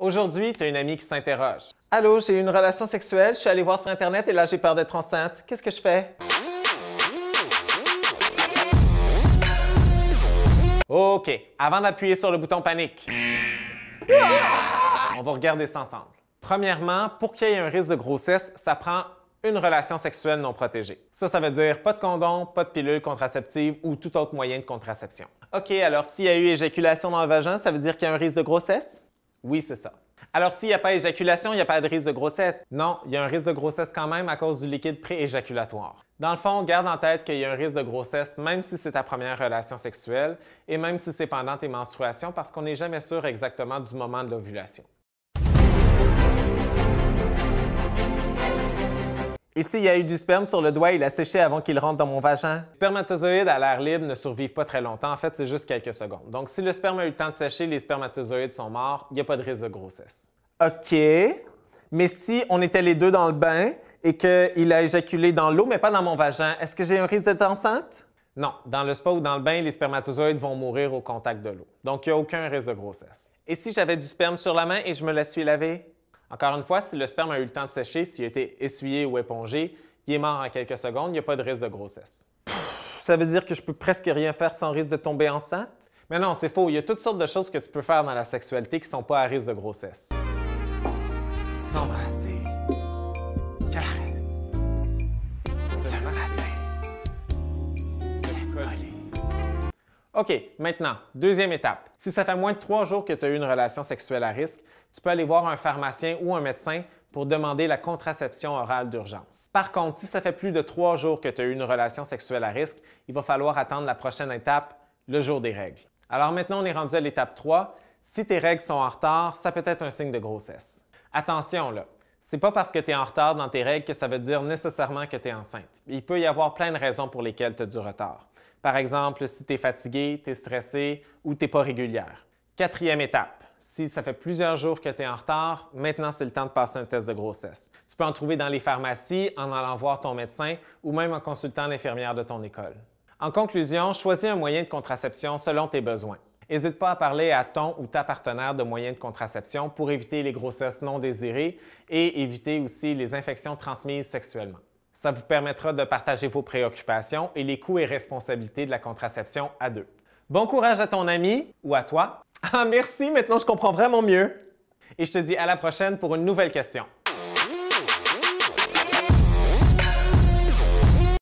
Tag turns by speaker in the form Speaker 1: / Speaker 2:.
Speaker 1: Aujourd'hui, tu as une amie qui s'interroge. Allô, j'ai eu une relation sexuelle, je suis allée voir sur Internet et là, j'ai peur d'être enceinte. Qu'est-ce que je fais? OK, avant d'appuyer sur le bouton panique, on va regarder ça ensemble. Premièrement, pour qu'il y ait un risque de grossesse, ça prend une relation sexuelle non protégée. Ça, ça veut dire pas de condom, pas de pilule contraceptive ou tout autre moyen de contraception. OK, alors s'il y a eu éjaculation dans le vagin, ça veut dire qu'il y a un risque de grossesse? Oui, c'est ça. Alors, s'il n'y a pas éjaculation, il n'y a pas de risque de grossesse. Non, il y a un risque de grossesse quand même à cause du liquide pré-éjaculatoire. Dans le fond, garde en tête qu'il y a un risque de grossesse même si c'est ta première relation sexuelle et même si c'est pendant tes menstruations parce qu'on n'est jamais sûr exactement du moment de l'ovulation. Et s'il y a eu du sperme sur le doigt, il a séché avant qu'il rentre dans mon vagin? Les spermatozoïdes à l'air libre ne survivent pas très longtemps. En fait, c'est juste quelques secondes. Donc, si le sperme a eu le temps de sécher, les spermatozoïdes sont morts. Il n'y a pas de risque de grossesse. OK. Mais si on était les deux dans le bain et qu'il a éjaculé dans l'eau, mais pas dans mon vagin, est-ce que j'ai un risque d'être enceinte? Non, dans le spa ou dans le bain, les spermatozoïdes vont mourir au contact de l'eau. Donc, il n'y a aucun risque de grossesse. Et si j'avais du sperme sur la main et je me la suis lavé? Encore une fois, si le sperme a eu le temps de sécher, s'il a été essuyé ou épongé, il est mort en quelques secondes, il n'y a pas de risque de grossesse. ça veut dire que je peux presque rien faire sans risque de tomber enceinte? Mais non, c'est faux. Il y a toutes sortes de choses que tu peux faire dans la sexualité qui ne sont pas à risque de grossesse. S'embrasser. Caresser. OK, maintenant, deuxième étape. Si ça fait moins de trois jours que tu as eu une relation sexuelle à risque, tu peux aller voir un pharmacien ou un médecin pour demander la contraception orale d'urgence. Par contre, si ça fait plus de trois jours que tu as eu une relation sexuelle à risque, il va falloir attendre la prochaine étape, le jour des règles. Alors maintenant, on est rendu à l'étape 3. Si tes règles sont en retard, ça peut être un signe de grossesse. Attention là, c'est pas parce que tu es en retard dans tes règles que ça veut dire nécessairement que tu es enceinte. Il peut y avoir plein de raisons pour lesquelles tu as du retard. Par exemple, si tu es fatigué, tu es stressé ou tu n'es pas régulière. Quatrième étape, si ça fait plusieurs jours que tu es en retard, maintenant c'est le temps de passer un test de grossesse. Tu peux en trouver dans les pharmacies, en allant voir ton médecin ou même en consultant l'infirmière de ton école. En conclusion, choisis un moyen de contraception selon tes besoins. N'hésite pas à parler à ton ou ta partenaire de moyens de contraception pour éviter les grossesses non désirées et éviter aussi les infections transmises sexuellement. Ça vous permettra de partager vos préoccupations et les coûts et responsabilités de la contraception à deux. Bon courage à ton ami ou à toi. Ah merci, maintenant je comprends vraiment mieux. Et je te dis à la prochaine pour une nouvelle question.